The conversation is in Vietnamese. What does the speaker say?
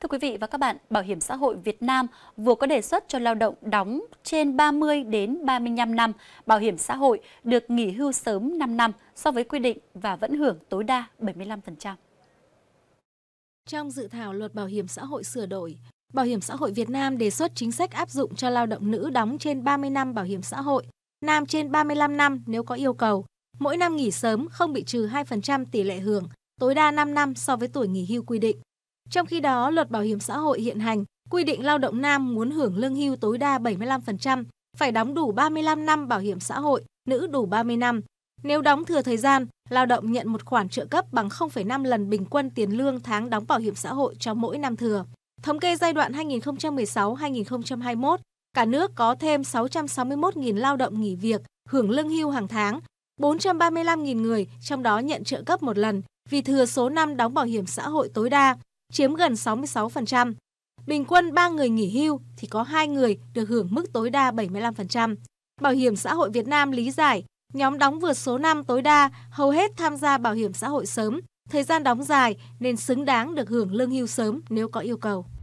Thưa quý vị và các bạn, Bảo hiểm xã hội Việt Nam vừa có đề xuất cho lao động đóng trên 30 đến 35 năm bảo hiểm xã hội được nghỉ hưu sớm 5 năm so với quy định và vẫn hưởng tối đa 75%. Trong dự thảo luật bảo hiểm xã hội sửa đổi, Bảo hiểm xã hội Việt Nam đề xuất chính sách áp dụng cho lao động nữ đóng trên 30 năm bảo hiểm xã hội, nam trên 35 năm nếu có yêu cầu. Mỗi năm nghỉ sớm không bị trừ 2% tỷ lệ hưởng, tối đa 5 năm so với tuổi nghỉ hưu quy định. Trong khi đó, luật bảo hiểm xã hội hiện hành quy định lao động nam muốn hưởng lương hưu tối đa 75%, phải đóng đủ 35 năm bảo hiểm xã hội, nữ đủ 30 năm. Nếu đóng thừa thời gian, lao động nhận một khoản trợ cấp bằng 0,5 lần bình quân tiền lương tháng đóng bảo hiểm xã hội trong mỗi năm thừa. Thống kê giai đoạn 2016-2021, cả nước có thêm 661.000 lao động nghỉ việc, hưởng lương hưu hàng tháng, 435.000 người trong đó nhận trợ cấp một lần vì thừa số năm đóng bảo hiểm xã hội tối đa, chiếm gần 66%. Bình quân 3 người nghỉ hưu thì có 2 người được hưởng mức tối đa 75%. Bảo hiểm xã hội Việt Nam lý giải, nhóm đóng vượt số năm tối đa hầu hết tham gia bảo hiểm xã hội sớm, thời gian đóng dài nên xứng đáng được hưởng lương hưu sớm nếu có yêu cầu.